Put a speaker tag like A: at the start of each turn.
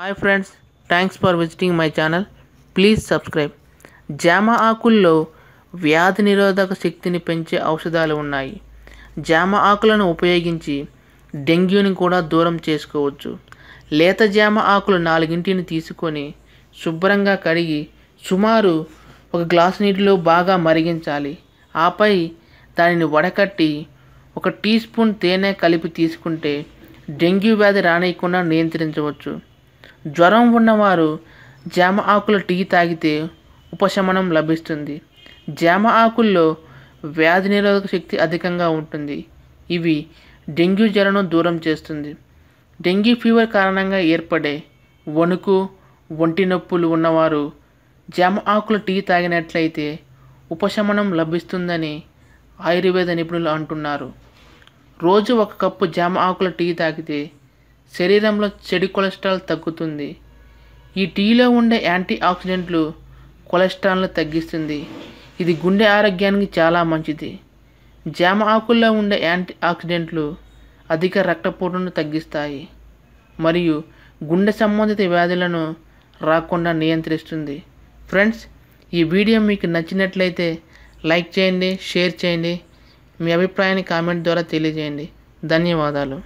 A: hi friends thanks for visiting my channel please subscribe జామ ఆకుల్లో వ్యాధి నిరోధక శక్తిని పెంచే ఔషధాలు ఉన్నాయి జామ ఆకులను ఉపయోగించి డెంగ్యూని కూడా దూరం చేసుకోవచ్చు లేత జామ ఆకులు నాలుగింటిని తీసుకొని శుభ్రంగా కడిగి సుమారు ఒక గ్లాస్ నీటిలో బాగా మరిగించాలి ఆపై దానిని వడకట్టి ఒక టీ స్పూన్ తేనె కలిపి తీసుకుంటే డెంగ్యూ వ్యాధి రానియకుండా నియంత్రించవచ్చు జ్వరం ఉన్నవారు జామ ఆకుల టీ తాగితే ఉపశమనం లభిస్తుంది జామ ఆకుల్లో వ్యాధి నిరోధక శక్తి అధికంగా ఉంటుంది ఇవి డెంగ్యూ జ్వరను దూరం చేస్తుంది డెంగ్యూ ఫీవర్ కారణంగా ఏర్పడే వణుకు ఒంటి నొప్పులు ఉన్నవారు జామ ఆకుల టీ తాగినట్లయితే ఉపశమనం లభిస్తుందని ఆయుర్వేద నిపుణులు అంటున్నారు రోజు ఒక కప్పు జామ ఆకుల టీ తాగితే శరీరంలో చెడు కొలెస్ట్రాల్ తగ్గుతుంది ఈ టీలో ఉండే యాంటీ ఆక్సిడెంట్లు కొలెస్ట్రాల్ను తగ్గిస్తుంది ఇది గుండె ఆరోగ్యానికి చాలా మంచిది జామ ఆకుల్లో ఉండే యాంటీ ఆక్సిడెంట్లు అధిక రక్తపోటును తగ్గిస్తాయి మరియు గుండె సంబంధిత వ్యాధులను రాకుండా నియంత్రిస్తుంది ఫ్రెండ్స్ ఈ వీడియో మీకు నచ్చినట్లయితే లైక్ చేయండి షేర్ చేయండి మీ అభిప్రాయాన్ని కామెంట్ ద్వారా తెలియజేయండి ధన్యవాదాలు